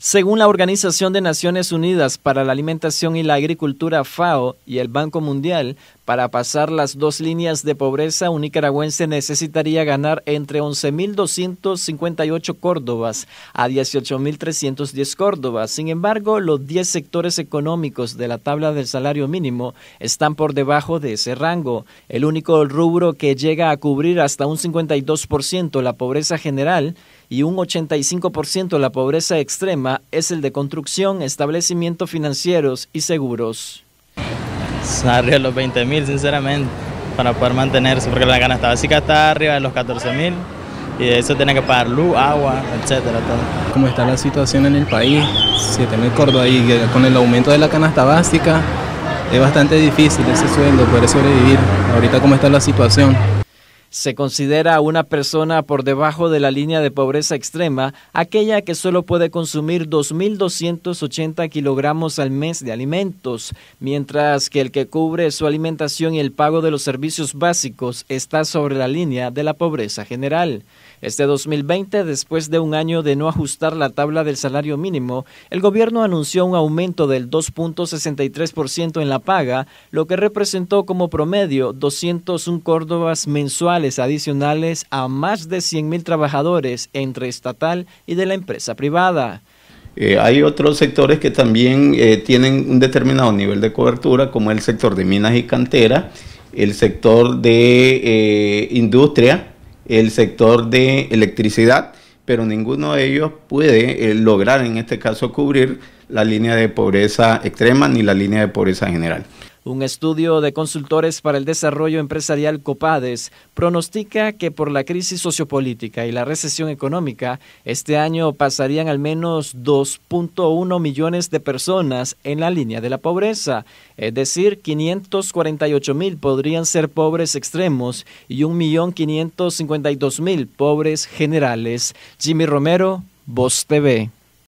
Según la Organización de Naciones Unidas para la Alimentación y la Agricultura FAO y el Banco Mundial, para pasar las dos líneas de pobreza, un nicaragüense necesitaría ganar entre 11.258 córdobas a 18.310 córdobas. Sin embargo, los 10 sectores económicos de la tabla del salario mínimo están por debajo de ese rango. El único rubro que llega a cubrir hasta un 52% la pobreza general y un 85% de la pobreza extrema es el de construcción, establecimientos financieros y seguros. Arriba de los 20 mil, sinceramente, para poder mantenerse, porque la canasta básica está arriba de los 14 mil y eso tiene que pagar luz, agua, etcétera. Cómo está la situación en el país, 7 mil Córdoba y con el aumento de la canasta básica, es bastante difícil ese sueldo, poder sobrevivir, ahorita cómo está la situación. Se considera una persona por debajo de la línea de pobreza extrema aquella que solo puede consumir 2.280 kilogramos al mes de alimentos, mientras que el que cubre su alimentación y el pago de los servicios básicos está sobre la línea de la pobreza general. Este 2020, después de un año de no ajustar la tabla del salario mínimo, el gobierno anunció un aumento del 2.63% en la paga, lo que representó como promedio 201 Córdobas mensuales adicionales a más de mil trabajadores entre estatal y de la empresa privada. Eh, hay otros sectores que también eh, tienen un determinado nivel de cobertura, como el sector de minas y cantera, el sector de eh, industria, el sector de electricidad, pero ninguno de ellos puede lograr en este caso cubrir la línea de pobreza extrema ni la línea de pobreza general. Un estudio de consultores para el desarrollo empresarial Copades pronostica que por la crisis sociopolítica y la recesión económica, este año pasarían al menos 2.1 millones de personas en la línea de la pobreza, es decir, 548 mil podrían ser pobres extremos y 1.552.000 pobres generales. Jimmy Romero, Voz TV.